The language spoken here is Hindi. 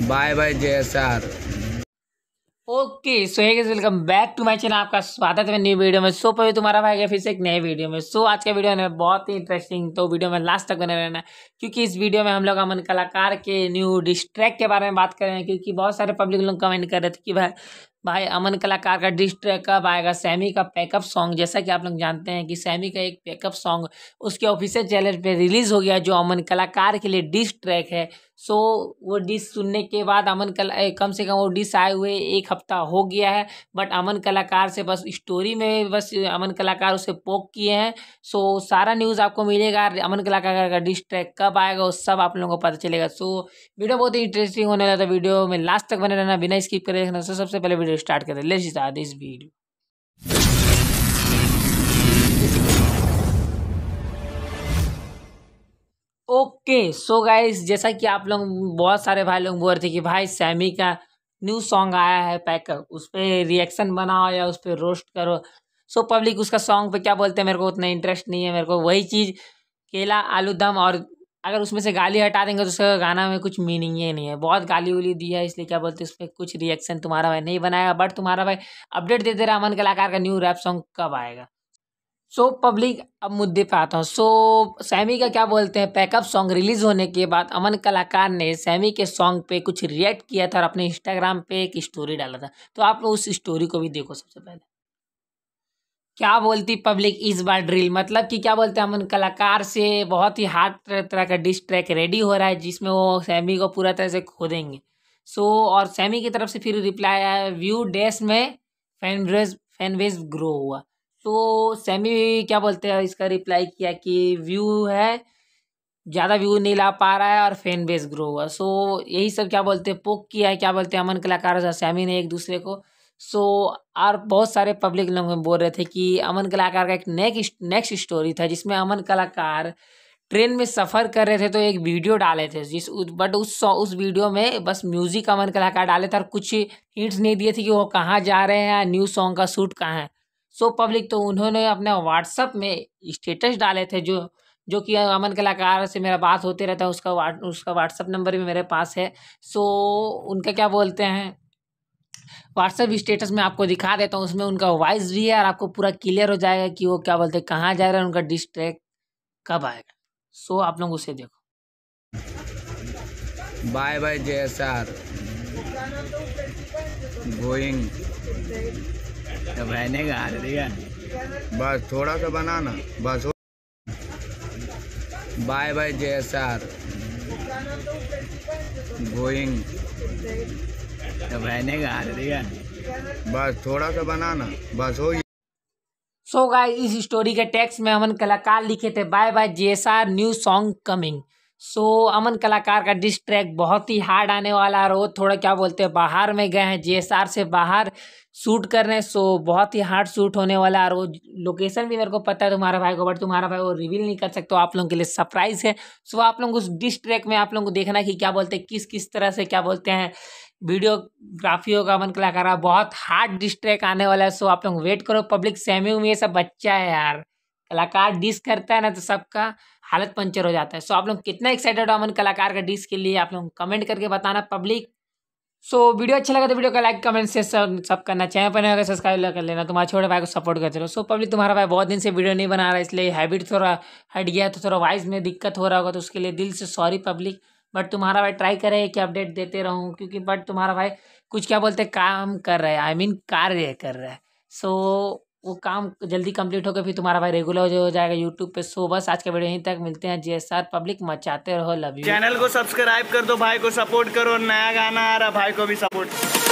बाय बाय जय एस ओके सो है welcome back to my channel आपका स्वागत है न्यू वीडियो में सो पर तुम्हारा भाई फिर से एक नए वीडियो में सो आज का वीडियो है बहुत ही इंटरेस्टिंग तो वीडियो में लास्ट तक बने रहना क्योंकि इस वीडियो में हम लोग अमन कलाकार के न्यू डिस्ट्रैक्ट के बारे में बात कर रहे हैं क्योंकि बहुत सारे पब्लिक लोग कमेंट कर रहे थे कि भाई भाई अमन कलाकार का डिस्ट्रैक कब आएगा सैमी का पैकअप सॉन्ग जैसा कि आप लोग जानते हैं कि सैमी का एक पैकअप सॉन्ग उसके ऑफिशियल चैनल पर रिलीज़ हो गया जो अमन कलाकार के लिए डिस्ट्रैक है सो वो डिश सुनने के बाद अमन कला कम से कम वो डिश आए हुए एक हफ्ता हो गया है बट अमन कलाकार से बस स्टोरी में बस अमन कलाकार उसे पोक किए हैं सो सारा न्यूज़ आपको मिलेगा अमन कलाकार का डिश ट्रैक कब आएगा वो सब आप लोगों को पता चलेगा सो वीडियो बहुत ही इंटरेस्टिंग होने लगा था वीडियो में लास्ट तक बने रहना बिना स्किप करे देखना सबसे पहले वीडियो स्टार्ट करें let start this video okay so guys जैसा कि आप लोग बहुत सारे भाई लोग बोल रहे थे कि भाई सैमी का न्यू सॉन्ग आया है पैकअप उस पर रिएक्शन बनाओ या उस पर रोस्ट करो सो so, पब्लिक उसका सॉन्ग पे क्या बोलते हैं मेरे को उतना इंटरेस्ट नहीं है मेरे को वही चीज़ केला आलू दम और अगर उसमें से गाली हटा देंगे तो उसका गाना में कुछ मीनिंग ही नहीं है बहुत गाली उली दी है इसलिए क्या बोलते हैं उस पर कुछ रिएक्शन तुम्हारा भाई नहीं बनाएगा बट तुम्हारा भाई अपडेट देते दे अमन कलाकार का न्यू रैप सॉन्ग कब आएगा सो पब्लिक अब मुद्दे पे आता हूँ सो सैमी का क्या बोलते हैं पैकअप सॉन्ग रिलीज़ होने के बाद अमन कलाकार ने सैमी के सॉन्ग पे कुछ रिएक्ट किया था और अपने इंस्टाग्राम पे एक स्टोरी डाला था तो आप लोग उस स्टोरी को भी देखो सबसे पहले क्या बोलती पब्लिक इस बार ड्रिल मतलब कि क्या बोलते हैं अमन कलाकार से बहुत ही हार्ड तरह का डिस ट्रैक रेडी हो रहा है जिसमें वो सैमी को पूरा तरह से खो देंगे सो so, और सैमी की तरफ से फिर रिप्लाई आया व्यू डेस में फैन फैनवेज ग्रो हुआ तो सेमी क्या बोलते हैं इसका रिप्लाई किया कि व्यू है ज़्यादा व्यू नहीं ला पा रहा है और फैन बेस ग्रो हुआ सो यही सब क्या बोलते हैं पोक किया है क्या बोलते हैं अमन कलाकार और सैमी ने एक दूसरे को सो और बहुत सारे पब्लिक लोग बोल रहे थे कि अमन कलाकार का एक नेक्स्ट नेक्स्ट स्टोरी था जिसमें अमन कलाकार ट्रेन में सफ़र कर रहे थे तो एक वीडियो डाले थे जिस बट उस उस वीडियो में बस म्यूज़िक अमन कलाकार डाले थे और कुछ हिंट्स नहीं दिए थे कि वो कहाँ जा रहे हैं न्यू सॉन्ग का शूट कहाँ है सो पब्लिक तो उन्होंने अपने व्हाट्सअप में स्टेटस डाले थे जो जो कि अमन कलाकार से मेरा बात होते रहता है उसका वाट उसका व्हाट्सअप नंबर भी मेरे पास है सो उनका क्या बोलते हैं व्हाट्सअप स्टेटस में आपको दिखा देता हूँ उसमें उनका वॉइस भी है और आपको पूरा क्लियर हो जाएगा कि वो क्या बोलते हैं कहाँ जा रहे हैं उनका डिस्ट्रैक कब आएगा सो आप लोग उसे देखो बाय बाय जय सर गोइंग तो मैंने कहा दिया बस थोड़ा सा बनाना बस बाय बाय जय सर गोइंग तो मैंने कहा दिया बस थोड़ा सा बनाना बस हो सो so गाइस इस स्टोरी के टेक्स्ट में अमन कलाकार लिखे थे bye bye J S R new song coming so Aman Kalakar का डिस ट्रैक बहुत ही हार्ड आने वाला है वो थोड़ा क्या बोलते हैं बाहर में गए हैं जीएसआर से बाहर शूट कर रहे हैं सो बहुत ही हार्ड शूट होने वाला है और वो लोकेशन भी मेरे को पता है तुम्हारा भाई को बट तुम्हारा भाई वो रिवील नहीं कर सकते तो आप लोगों के लिए सरप्राइज है सो आप लोग उस डिस ट्रैक में आप लोगों को देखना कि क्या बोलते हैं किस किस तरह से क्या बोलते हैं वीडियोग्राफी होगा अमन कलाकार बहुत हार्ड डिस ट्रैक आने वाला है सो आप लोग वेट करो पब्लिक सेमिंग में ये सब बच्चा है यार कलाकार डिस करता है ना तो सबका हालत पंचर हो जाता है सो so, आप लोग कितना एक्साइटेड हो अमन कलाकार का डिस के लिए आप लोग कमेंट करके बताना पब्लिक सो so, वीडियो अच्छा लगा तो वीडियो का लाइक कमेंट से सब सब करना चैनल पर नहीं सब्सक्राइब कर लेना तुम्हारे छोटे भाई को सपोर्ट करते रहो सो so, पब्लिक तुम्हारा भाई बहुत दिन से वीडियो नहीं बना रहा इसलिए हैबिट थोड़ा हट गया तो थोड़ा वॉइस में दिक्कत हो रहा होगा तो उसके लिए दिल से सॉरी पब्लिक बट तुम्हारा भाई ट्राई करे कि अपडेट देते रहूँ क्योंकि बट तुम्हारा भाई कुछ क्या बोलते काम कर रहा है आई मीन कार्य कर रहा है सो वो काम जल्दी कंप्लीट होकर फिर तुम्हारा भाई रेगुलर हो जाएगा यूट्यूब पे सो बस आज के वीडियो यहीं तक मिलते हैं जी पब्लिक मचाते रहो लव यू चैनल को सब्सक्राइब कर दो भाई को सपोर्ट करो नया गाना आ रहा भाई को भी सपोर्ट